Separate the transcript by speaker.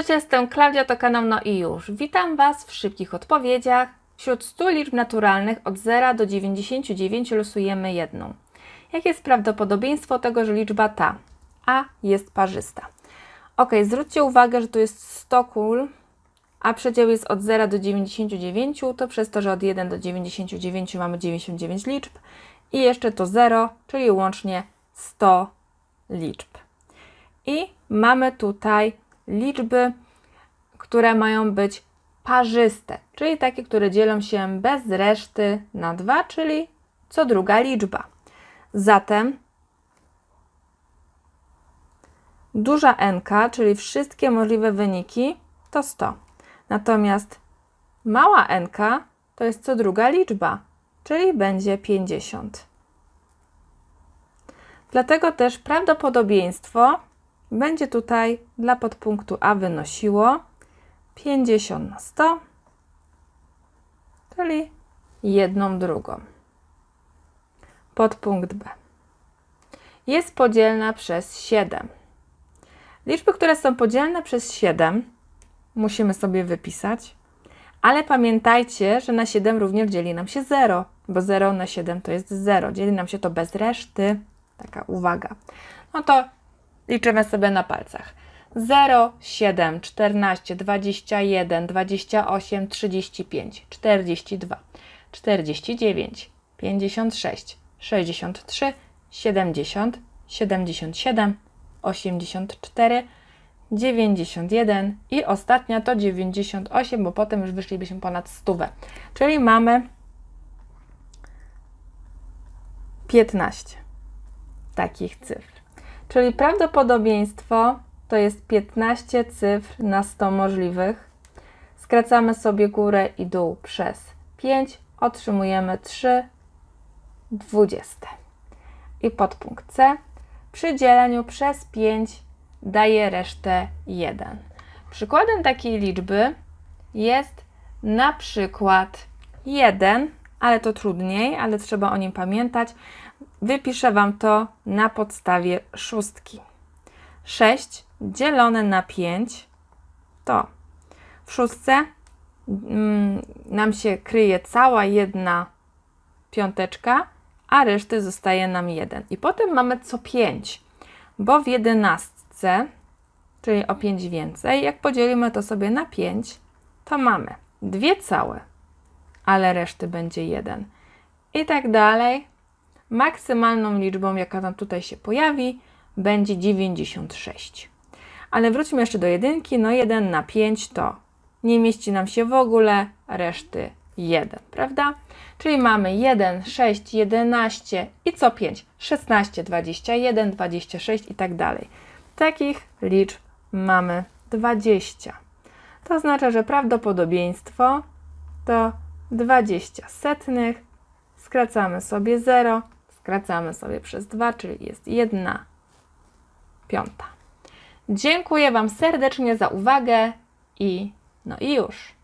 Speaker 1: Cześć, jestem Klaudia, to kanał No i już. Witam Was w szybkich odpowiedziach. Wśród 100 liczb naturalnych od 0 do 99 losujemy jedną. Jakie jest prawdopodobieństwo tego, że liczba ta A jest parzysta? Ok, zwróćcie uwagę, że tu jest 100 kul, a przedział jest od 0 do 99, to przez to, że od 1 do 99 mamy 99 liczb i jeszcze to 0, czyli łącznie 100 liczb. I mamy tutaj liczby, które mają być parzyste, czyli takie, które dzielą się bez reszty na dwa, czyli co druga liczba. Zatem duża n, czyli wszystkie możliwe wyniki, to 100. Natomiast mała n to jest co druga liczba, czyli będzie 50. Dlatego też prawdopodobieństwo będzie tutaj dla podpunktu A wynosiło 50 na 100, czyli jedną drugą. Podpunkt B jest podzielna przez 7. Liczby, które są podzielne przez 7, musimy sobie wypisać, ale pamiętajcie, że na 7 również dzieli nam się 0, bo 0 na 7 to jest 0. Dzieli nam się to bez reszty. Taka uwaga. No to Liczymy sobie na palcach. 0, 7, 14, 21, 28, 35, 42, 49, 56, 63, 70, 77, 84, 91 i ostatnia to 98, bo potem już wyszlibyśmy ponad 100. Czyli mamy 15 takich cyfr. Czyli prawdopodobieństwo to jest 15 cyfr na 100 możliwych. Skracamy sobie górę i dół przez 5, otrzymujemy 3 dwudzieste. I podpunkt C. Przy dzieleniu przez 5 daje resztę 1. Przykładem takiej liczby jest na przykład 1, ale to trudniej, ale trzeba o nim pamiętać. Wypiszę Wam to na podstawie szóstki. 6 dzielone na 5 to w szóstce mm, nam się kryje cała jedna piąteczka, a reszty zostaje nam jeden. I potem mamy co 5, bo w jedenastce, czyli o 5 więcej, jak podzielimy to sobie na 5, to mamy dwie całe, ale reszty będzie jeden. I tak dalej, maksymalną liczbą, jaka nam tutaj się pojawi, będzie 96. Ale wróćmy jeszcze do jedynki. No 1 na 5 to nie mieści nam się w ogóle reszty 1, prawda? Czyli mamy 1, 6, 11 i co 5? 16, 21, 26 i tak dalej. Takich liczb mamy 20. To oznacza, że prawdopodobieństwo to 20 setnych, skracamy sobie 0 Skracamy sobie przez 2, czyli jest 1 piąta. Dziękuję Wam serdecznie za uwagę i no i już.